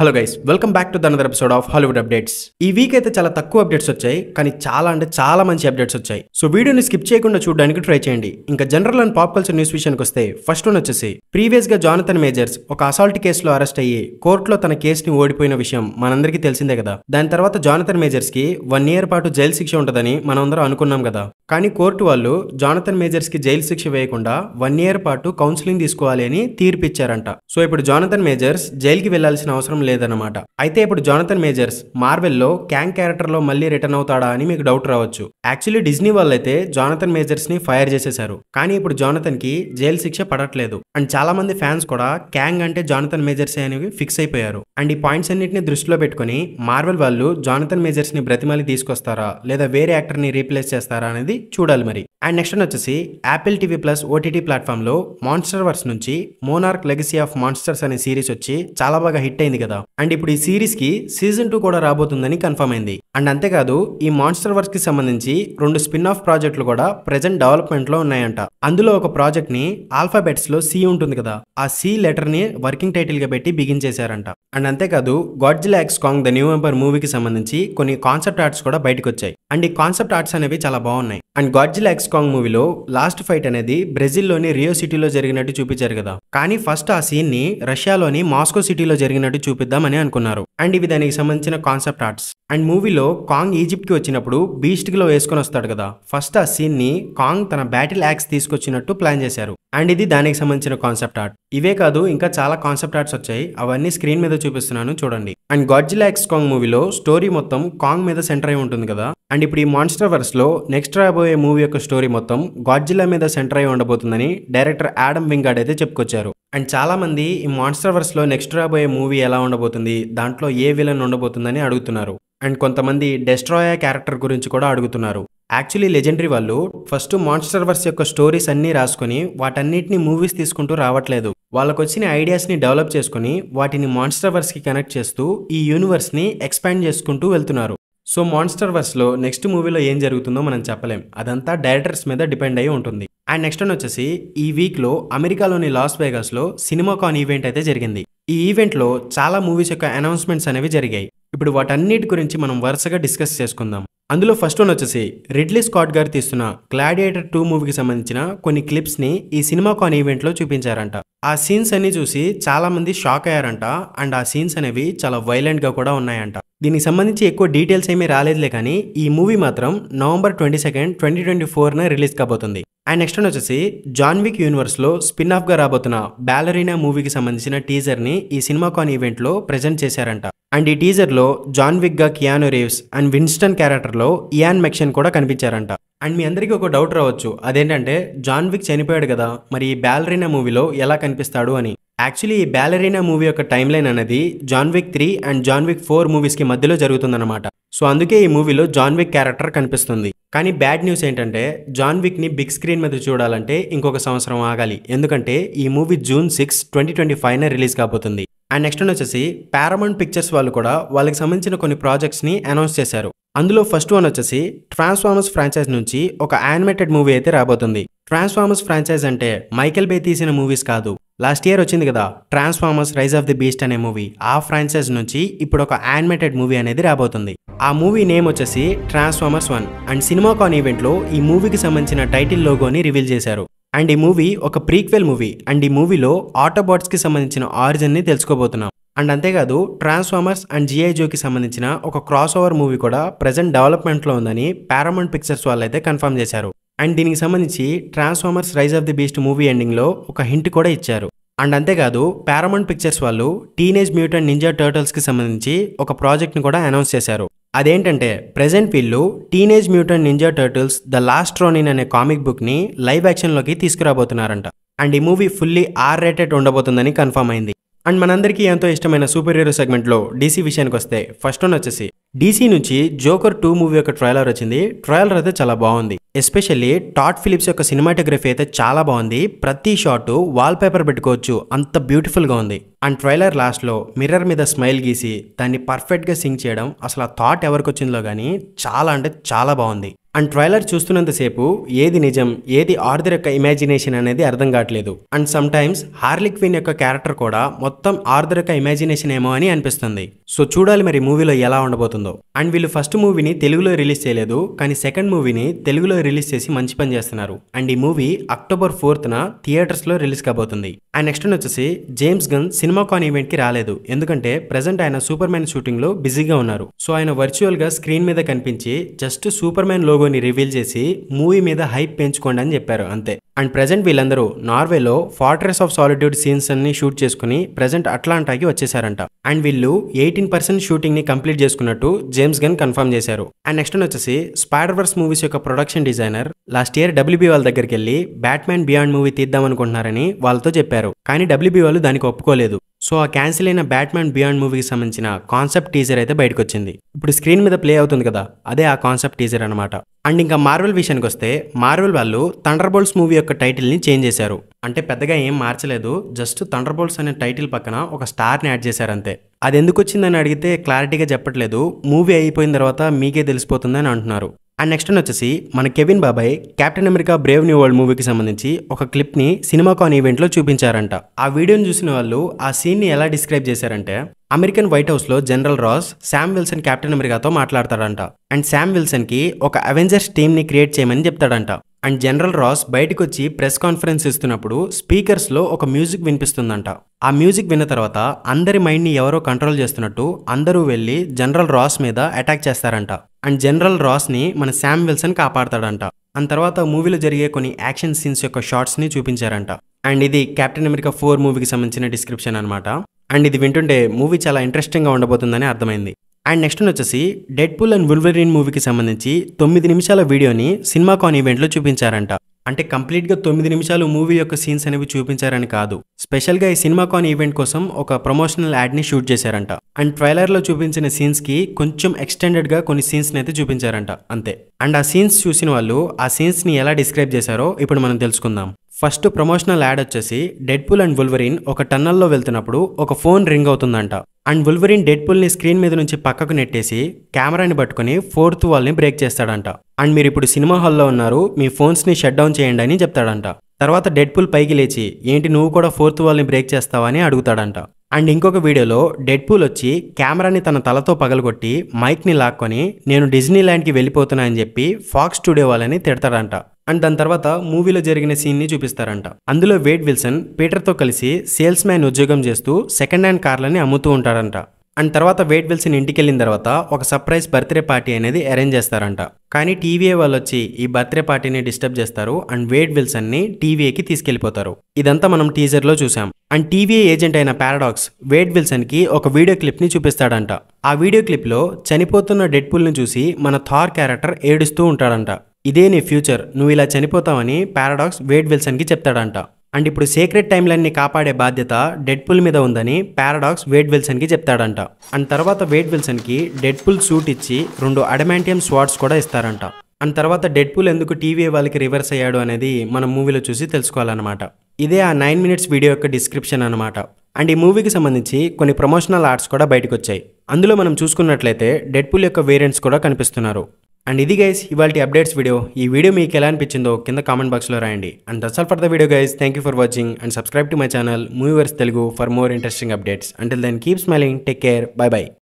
hello guys welcome back to another episode of Hollywood updates ఈ week అయితే చాలా తక్కువ అప్డేట్స్ వచ్చాయి కానీ చాలా అంటే చాలా మంచి అప్డేట్స్ వచ్చాయి సో వీడియోని స్కిప్ చేయకుండా చూడడానికి ట్రై చేయండి ఇంకా general and pop culture news విషయానికి వస్తే ఫస్ట్ వన్ వచ్చేసి ప్రీవియస్ గా జానతన్ మేజర్స్ ఒక అసాల్ట్ కేసులో అరెస్ట్ అయ్యి కోర్టులో తన కేసుని ఓడిపోయిన విషయం మనందరికీ తెలిసిందే కదా దాని తర్వాత జానతన్ మేజర్స్ కి వన్ ఇయర్ పాటు జైలు శిక్ష ఉంటుందని మనందరం అనుకున్నాం కదా కానీ కోర్టు వాళ్ళు జానతన్ మేజర్స్ కి జైలు శిక్ష వేయకుండా వన్ ఇయర్ పాటు కౌన్సిలింగ్ తీసుకోవాలి అని తీర్పిచ్చారంట సో ఇప్పుడు జానతన్ మేజర్స్ జైలుకి వెళ్లాల్సిన అవసరం లేదనమాట అయితే ఇప్పుడు జానథన్ మేజర్స్ మార్వెల్లో క్యాంగ్ క్యారెక్టర్లో మళ్ళీ రిటర్న్ అవుతాడా అని మీకు డౌట్ రావచ్చు యాక్చువల్లీ డిజ్నీ వాళ్ళైతే మేజర్స్ మేజర్స్ని ఫైర్ చేసేశారు కానీ ఇప్పుడు కి జైలు శిక్ష పడట్లేదు అండ్ చాలా మంది ఫ్యాన్స్ కూడా క్యాంగ్ అంటే జానతన్ మేజర్స్ అనేవి ఫిక్స్ అయిపోయారు అండ్ ఈ పాయింట్స్ అన్నింటినీ దృష్టిలో పెట్టుకుని మార్వెల్ వాళ్ళు మేజర్స్ మేజర్స్ని బ్రతిమాలి తీసుకొస్తారా లేదా వేరే యాక్టర్ని రీప్లేస్ చేస్తారా అనేది చూడాలి మరి అండ్ నెక్స్ట్ వచ్చేసి యాపిల్ టీవీ ప్లస్ ఓటీటీ లో మాన్స్టర్ వర్స్ నుంచి మోనార్క్ లెగసీ ఆఫ్ మాన్స్టర్స్ అనే సిరీస్ వచ్చి చాలా బాగా హిట్ అయింది కదా అండ్ ఇప్పుడు ఈ సిరీస్ కి సీజన్ టూ కూడా రాబోతుందని కన్ఫర్మ్ అయింది అండ్ అంతేకాదు ఈ మాన్స్టర్ వర్క్ కి సంబంధించి రెండు స్పిన్ ఆఫ్ ప్రాజెక్టులు కూడా ప్రెసెంట్ డెవలప్మెంట్ లో ఉన్నాయంట అందులో ఒక ప్రాజెక్ట్ ని ఆల్ఫాబెట్స్ లో సి ఉంటుంది కదా ఆ సి లెటర్ ని వర్కింగ్ టైటిల్ గా పెట్టి బిగిన్ చేశారంట అండ్ అంతేకాదు Godzilla x Kong the new empire మూవీకి సంబంధించి కొన్ని కాన్సెప్ట్ ఆర్ట్స్ కూడా బయటకు వచ్చాయి అండ్ ఈ కాన్సెప్ట్ ఆర్ట్స్ అనేవి చాలా బాగున్నాయి అండ్ గాడ్జిలా ఎక్స్ కాంగ్ మూవీలో లాస్ట్ ఫైట్ అనేది బ్రెజిల్ లోని రియో సిటీలో జరిగినట్టు చూపించారు కదా కానీ ఫస్ట్ ఆ సీన్ ని రష్యాలోని మాస్కో సిటీలో జరిగినట్టు చూపి చూద్దామని అనుకున్నారు అండ్ ఇవి దానికి సంబంధించిన కాన్సెప్ట్ ఆర్ట్స్ అండ్ మూవీలో కాంగ్ ఈజిప్ట్కి వచ్చినప్పుడు బీస్ట్ లో వేసుకొని వస్తాడు కదా ఫస్ట్ ఆ సీన్ని కాంగ్ తన బ్యాటిల్ యాక్స్ తీసుకొచ్చినట్టు ప్లాన్ చేశారు అండ్ ఇది దానికి సంబంధించిన కాన్సెప్ట్ ఆర్ట్ ఇవే కాదు ఇంకా చాలా కాన్సెప్ట్ ఆర్ట్స్ వచ్చాయి అవన్నీ స్క్రీన్ మీద చూపిస్తున్నాను చూడండి అండ్ గాడ్జిలా ఎక్స్ కాంగ్ మూవీలో స్టోరీ మొత్తం కాంగ్ మీద సెంటర్ అయి ఉంటుంది కదా అండ్ ఇప్పుడు ఈ వర్స్ లో నెక్స్ట్ రాబోయే మూవీ యొక్క స్టోరీ మొత్తం గాడ్జిలా మీద సెంటర్ అయి ఉండబోతుందని డైరెక్టర్ ఆడమ్ వింగాడ్ అయితే చెప్పుకొచ్చారు అండ్ చాలా మంది ఈ వర్స్ లో నెక్స్ట్ రాబోయే మూవీ ఎలా ఉండబోతుంది దాంట్లో ఏ విలన్ ఉండబోతుందని అడుగుతున్నారు అండ్ కొంతమంది డెస్ట్రాయర్ క్యారెక్టర్ గురించి కూడా అడుగుతున్నారు యాక్చువల్లీ లెజెండరీ వాళ్ళు ఫస్ట్ మాన్స్టర్ వర్స్ యొక్క స్టోరీస్ అన్నీ రాసుకుని వాటన్నిటిని మూవీస్ తీసుకుంటూ రావట్లేదు వాళ్ళకు వచ్చిన ఐడియాస్ని డెవలప్ చేసుకుని వాటిని మాన్స్టర్ వర్స్కి కనెక్ట్ చేస్తూ ఈ యూనివర్స్ని ఎక్స్పాండ్ చేసుకుంటూ వెళ్తున్నారు సో మాన్స్టర్ వర్స్లో నెక్స్ట్ మూవీలో ఏం జరుగుతుందో మనం చెప్పలేం అదంతా డైరెక్టర్స్ మీద డిపెండ్ అయి ఉంటుంది అండ్ నెక్స్ట్ వచ్చేసి ఈ వీక్లో అమెరికాలోని లాస్ వేగాస్లో సినిమాకాన్ ఈవెంట్ అయితే జరిగింది ఈ ఈవెంట్లో చాలా మూవీస్ యొక్క అనౌన్స్మెంట్స్ అనేవి జరిగాయి ఇప్పుడు వాటన్నిటి గురించి మనం వరుసగా డిస్కస్ చేసుకుందాం అందులో ఫస్ట్ వన్ వచ్చేసి రిడ్లీ స్కాట్ గారు తీస్తున్న గ్లాడియేటర్ టూ మూవీకి సంబంధించిన కొన్ని క్లిప్స్ని ఈ సినిమా కాన్ ఈవెంట్లో చూపించారంట ఆ సీన్స్ అన్ని చూసి చాలా మంది షాక్ అయ్యారంట అండ్ ఆ సీన్స్ అనేవి చాలా వైలెంట్గా కూడా ఉన్నాయంట దీనికి సంబంధించి ఎక్కువ డీటెయిల్స్ ఏమీ రాలేదులే కానీ ఈ మూవీ మాత్రం November twenty second twenty twenty న రిలీజ్ కాబోతుంది అండ్ నెక్స్ట్ వన్ వచ్చేసి జాన్విక్ యూనివర్స్లో స్పిన్ ఆఫ్గా రాబోతున్న బ్యాలరీనా మూవీకి సంబంధించిన టీజర్ని ఈ సినిమా కాన్ ఈవెంట్లో ప్రజెంట్ చేశారంట అండ్ ఈ టీజర్లో జాన్ విగ్గా కియానో రేవ్స్ అండ్ విన్స్టన్ క్యారెక్టర్లో ఇయాన్ మెక్షన్ కూడా కనిపించారంట అండ్ మీ అందరికీ ఒక డౌట్ రావచ్చు అదేంటంటే జాన్ విక్ చనిపోయాడు కదా మరి ఈ బ్యాలరీనా మూవీలో ఎలా కనిపిస్తాడు అని యాక్చువల్లీ ఈ బ్యాలరీనా మూవీ యొక్క టైమ్ లైన్ అనేది John Wick three and John Wick four four మూవీస్కి మధ్యలో జరుగుతుందన్నమాట సో అందుకే ఈ మూవీలో జాన్ విక్ క్యారెక్టర్ కనిపిస్తుంది కానీ బ్యాడ్ న్యూస్ ఏంటంటే జాన్ ని బిగ్ స్క్రీన్ మీద చూడాలంటే ఇంకొక సంవత్సరం ఆగాలి ఎందుకంటే ఈ movie June six twenty twenty ఫైవ్న రిలీజ్ కాబోతుంది అండ్ నెక్స్ట్ వచ్చేసి పారమౌంట్ పిక్చర్స్ వాళ్ళు కూడా వాళ్ళకి సంబంధించిన కొన్ని ప్రాజెక్ట్స్ని అనౌన్స్ చేశారు అందులో ఫస్ట్ వన్ వచ్చేసి ట్రాన్స్ఫార్మర్స్ ఫ్రాంచైజ్ నుంచి ఒక యానిమేటెడ్ మూవీ అయితే రాబోతుంది ట్రాన్స్ఫార్మర్స్ ఫ్రాంచైజ్ అంటే మైకెల్ బే తీసిన మూవీస్ కాదు లాస్ట్ ఇయర్ వచ్చింది కదా Transformers Rise of the Beast అనే మూవీ ఆ ఫ్రాంచైజ్ నుంచి ఇప్పుడు ఒక యానిమేటెడ్ మూవీ అనేది రాబోతుంది ఆ మూవీ నేమ్ వచ్చేసి Transformers One and CinemaCon ఈవెంట్లో ఈ మూవీకి సంబంధించిన టైటిల్ లోగోని రివీల్ చేశారు అండ్ ఈ మూవీ ఒక ప్రీక్వెల్ మూవీ అండ్ ఈ మూవీలో ఆటోబాట్స్కి సంబంధించిన ఆరిజిన్ని తెలుసుకోబోతున్నాం అండ్ అంతేకాదు ట్రాన్స్ఫార్మర్స్ అండ్ జిఐ జోకి సంబంధించిన ఒక క్రాస్ ఓవర్ మూవీ కూడా ప్రజెంట్ డెవలప్మెంట్లో ఉందని పారామౌంట్ పిక్చర్స్ వాళ్ళైతే కన్ఫర్మ్ చేశారు అండ్ దీనికి సంబంధించి Transformers Rise of the Beast movie ఎండింగ్లో ఒక హింట్ కూడా ఇచ్చారు అండ్ అంతేకాదు పారామౌంట్ పిక్చర్స్ వాళ్ళు టీనేజ్ మ్యూటన్ నింజా టర్టల్స్కి సంబంధించి ఒక ప్రాజెక్ట్ని కూడా అనౌన్స్ చేశారు అదేంటంటే ప్రజెంట్ వీళ్ళు Teenage Mutant Ninja Turtles the Last Ronin అనే కామిక్ బుక్ని లైవ్ యాక్షన్లోకి తీసుకురాబోతున్నారంట అండ్ ఈ మూవీ ఫుల్లీ ఆర్ రేటెడ్ ఉండబోతుందని కన్ఫర్మ్ అయింది అండ్ మనందరికీ ఎంతో ఇష్టమైన సూపర్ హీరో సెగ్మెంట్లో డీసీ విషయానికి వస్తే ఫస్ట్ వన్ వచ్చేసి డీసీ నుంచి జోకర్ టూ మూవీ యొక్క ట్రైలర్ వచ్చింది ట్రైలర్ అయితే చాలా బాగుంది ఎస్పెషల్లీ టాట్ ఫిలిప్స్ యొక్క సినిమాటోగ్రఫీ అయితే చాలా బాగుంది ప్రతి షాటు వాల్ పేపర్ పెట్టుకోవచ్చు అంత బ్యూటిఫుల్గా ఉంది అండ్ ట్రైలర్ లాస్ట్లో మిర్రర్ మీద స్మైల్ గీసి దాన్ని పర్ఫెక్ట్గా సింగ్ చేయడం అసలు ఆ థాట్ ఎవరికి వచ్చిందో కానీ చాలా అంటే చాలా బాగుంది అండ్ ట్రైలర్ చూస్తున్నంతసేపు ఏది నిజం ఏది ఆర్థర్ యొక్క ఇమాజినేషన్ అనేది అర్థం కావట్లేదు and sometimes Harley Quinn యొక్క క్యారెక్టర్ కూడా మొత్తం ఆర్థర్ యొక్క ఇమాజినేషన్ ఏమో అని అనిపిస్తుంది సో చూడాలి మరి మూవీలో ఎలా ఉండబోతుందో అండ్ వీళ్ళు ఫస్ట్ మూవీని తెలుగులో రిలీజ్ చేయలేదు కానీ సెకండ్ మూవీని తెలుగులో రిలీజ్ చేసి మంచి పని చేస్తున్నారు అండ్ ఈ మూవీ అక్టోబర్ ఫోర్త్న థియేటర్స్లో రిలీజ్ కాబోతుంది అండ్ నెక్స్ట్ వచ్చేసి జేమ్స్ గన్ సినిమా కాన్ ఈవెంట్కి రాలేదు ఎందుకంటే ప్రజెంట్ ఆయన సూపర్ మ్యాన్ షూటింగ్లో బిజీగా ఉన్నారు సో ఆయన వర్చువల్గా స్క్రీన్ మీద కనిపించి జస్ట్ సూపర్ మ్యాన్ లోగోని రివీల్ చేసి మూవీ మీద హైప్ పెంచుకోండి అని చెప్పారు అంతే అండ్ ప్రజెంట్ వీళ్ళందరూ నార్వేలో ఫార్ట్రెస్ ఆఫ్ సాలిట్యూడ్ సీన్స్ అన్ని షూట్ చేసుకుని ప్రజెంట్ అట్లాంటాకి వచ్చేసారంట అండ్ వీళ్ళు ఎయిటీన్ పర్సెంట్ షూటింగ్ ని కంప్లీట్ చేసుకున్నట్టు జేమ్స్ గన్ కన్ఫర్మ్ చేశారు అండ్ నెక్స్ట్ వచ్చేసి వర్స్ మూవీస్ యొక్క production designer last year WB వాళ్ళ దగ్గరికి వెళ్ళి బ్యాట్మ్యాన్ బియాండ్ మూవీ తీద్దాం అనుకుంటున్నారని వాళ్ళతో చెప్పారు కానీ డబ్ల్యూబీ వాళ్ళు దానికి ఒప్పుకోలేదు సో ఆ క్యాన్సిల్ అయిన బ్యాట్మ్యాన్ బియాండ్ మూవీకి సంబంధించిన కాన్సెప్ట్ టీజర్ అయితే బయటకు వచ్చింది ఇప్పుడు స్క్రీన్ మీద ప్లే అవుతుంది కదా అదే ఆ కాన్సెప్ట్ టీజర్ అనమాట అండ్ ఇంకా మార్వెల్ విషయానికి వస్తే మార్వెల్ వాళ్ళు థండర్ బోల్స్ మూవీ యొక్క టైటిల్ని చేంజ్ చేశారు అంటే పెద్దగా ఏం మార్చలేదు జస్ట్ థండర్ బోల్స్ అనే టైటిల్ పక్కన ఒక స్టార్ని యాడ్ చేశారు అంతే అది ఎందుకు వచ్చిందని అడిగితే క్లారిటీగా చెప్పట్లేదు మూవీ అయిపోయిన తర్వాత మీకే తెలిసిపోతుందని అంటున్నారు అండ్ నెక్స్ట్ వచ్చేసి మన కెవిన్ బాబాయ్ Captain America Brave New World మూవీకి సంబంధించి ఒక క్లిప్ని సినిమాకాన్ ఈవెంట్లో చూపించారంట ఆ వీడియోని చూసిన వాళ్ళు ఆ సీన్ని ఎలా డిస్క్రైబ్ చేశారంటే అమెరికన్ వైట్ హౌస్లో General Ross Sam Wilson Captain అమెరికాతో మాట్లాడతాడంట అండ్ శామ్ విల్సన్కి ఒక అవెంజర్స్ టీమ్ని క్రియేట్ చేయమని చెప్తాడంట అండ్ జనరల్ రాస్ బయటకు వచ్చి ప్రెస్ కాన్ఫరెన్స్ ఇస్తున్నప్పుడు స్పీకర్స్లో ఒక మ్యూజిక్ వినిపిస్తుందంట ఆ మ్యూజిక్ విన్న తర్వాత అందరి మైండ్ని ఎవరో కంట్రోల్ చేస్తున్నట్టు అందరూ వెళ్ళి జనరల్ రాస్ మీద అటాక్ చేస్తారంట అండ్ జనరల్ రాస్ని మన శామ్ విల్సన్ కాపాడతాడంట ఆ తర్వాత మూవీలో జరిగే కొన్ని యాక్షన్ సీన్స్ యొక్క షార్ట్స్ని చూపించారంట అండ్ ఇది కెప్టెన్ అమెరికా ఫోర్ మూవీకి సంబంధించిన డిస్క్రిప్షన్ అనమాట అండ్ ఇది వింటుంటే మూవీ చాలా ఇంట్రెస్టింగ్గా ఉండబోతుందని అర్థమైంది అండ్ నెక్స్ట్ వచ్చేసి డెడ్ పుల్ అండ్ వుల్వరీన్ మూవీకి సంబంధించి తొమ్మిది నిమిషాల వీడియోని సినిమా కాన్ ఈవెంట్లో చూపించారంట అంటే కంప్లీట్గా తొమ్మిది నిమిషాలు మూవీ యొక్క సీన్స్ అనేవి చూపించారని కాదు స్పెషల్గా ఈ సినిమా కాన్ ఈవెంట్ కోసం ఒక ప్రమోషనల్ యాడ్ని షూట్ చేశారంట అండ్ ట్రైలర్లో చూపించిన సీన్స్కి కొంచెం ఎక్స్టెండెడ్గా కొన్ని సీన్స్ని అయితే చూపించారంట అంతే అండ్ ఆ సీన్స్ చూసిన వాళ్ళు ఆ సీన్స్ని ఎలా డిస్క్రైబ్ చేశారో ఇప్పుడు మనం తెలుసుకుందాం ఫస్ట్ ప్రమోషనల్ యాడ్ వచ్చేసి డెడ్ పుల్ అండ్ వుల్వరిన్ ఒక టన్నల్లో వెళ్తున్నప్పుడు ఒక ఫోన్ రింగ్ అవుతుందంట అండ్ వుల్వరిన్ ని స్క్రీన్ మీద నుంచి పక్కకు నెట్టేసి కెమెరాని పట్టుకుని ఫోర్త్ వాల్ని బ్రేక్ చేస్తాడంట అండ్ మీరు ఇప్పుడు సినిమా హాల్లో ఉన్నారు మీ ఫోన్స్ని షట్ డౌన్ చేయండి అని చెప్తాడంట తర్వాత పుల్ పైకి లేచి ఏంటి నువ్వు కూడా ఫోర్త్ వాల్ని బ్రేక్ చేస్తావని అడుగుతాడంట అండ్ ఇంకొక వీడియోలో డెడ్ పూల్ వచ్చి కెమెరాని తన తలతో పగలగొట్టి మైక్ని లాక్కొని నేను డిజ్నీ ల్యాండ్కి వెళ్ళిపోతున్నా అని చెప్పి ఫాక్స్ స్టూడియో వాళ్ళని తిడతాడంట అండ్ దాని తర్వాత మూవీలో జరిగిన సీన్ని చూపిస్తారంట అందులో వేడ్ విల్సన్ పీటర్తో కలిసి సేల్స్ మ్యాన్ ఉద్యోగం చేస్తూ సెకండ్ హ్యాండ్ కార్లని అమ్ముతూ ఉంటాడంట అండ్ తర్వాత వెయిట్ విల్సన్ ఇంటికి వెళ్ళిన తర్వాత ఒక సర్ప్రైజ్ బర్త్డే పార్టీ అనేది అరేంజ్ చేస్తారంట కానీ టీవీఏ వాళ్ళు వచ్చి ఈ బర్త్డే పార్టీని డిస్టర్బ్ చేస్తారు అండ్ వేడ్ విల్సన్ని టీవీఏకి తీసుకెళ్లిపోతారు ఇదంతా మనం టీజర్లో చూసాం అండ్ టీవీఏ ఏజెంట్ అయిన పారాడాక్స్ వేడ్ విల్సన్కి ఒక వీడియో క్లిప్ని చూపిస్తాడంట ఆ వీడియో క్లిప్లో చనిపోతున్న పుల్ని చూసి మన థార్ క్యారెక్టర్ ఏడుస్తూ ఉంటాడంట ఇదే నీ ఫ్యూచర్ నువ్వు ఇలా చనిపోతావని పారాడాక్స్ వేడ్ విల్సన్కి చెప్తాడంట అండ్ ఇప్పుడు సీక్రెట్ టైమ్లన్నీ కాపాడే బాధ్యత డెడ్ పుల్ మీద ఉందని పారాడాక్స్ వేడ్ విల్సన్కి చెప్తాడంట అండ్ తర్వాత వేడ్ విల్సన్కి డెడ్ పుల్ సూట్ ఇచ్చి రెండు అడమాంటియం స్వాట్స్ కూడా ఇస్తారంట అండ్ తర్వాత డెడ్ పుల్ ఎందుకు టీవీ వాళ్ళకి రివర్స్ అయ్యాడు అనేది మనం మూవీలో చూసి తెలుసుకోవాలన్నమాట ఇదే ఆ నైన్ మినిట్స్ వీడియో యొక్క డిస్క్రిప్షన్ అనమాట అండ్ ఈ మూవీకి సంబంధించి కొన్ని ప్రమోషనల్ ఆర్ట్స్ కూడా బయటకు వచ్చాయి అందులో మనం చూసుకున్నట్లయితే డెడ్ పుల్ యొక్క వేరియంట్స్ కూడా కనిపిస్తున్నారు అండ్ ఇది గైస్ ఇవాళ అప్డేట్స్ వీడియో ఈ వీడియో మీకు ఎలా అనిపించిందో కింద కామెంట్ బాక్స్లో రాయండి and that's all for the video guys thank you for watching and subscribe to my channel Movieverse Telugu for more interesting updates until then keep smiling take care bye by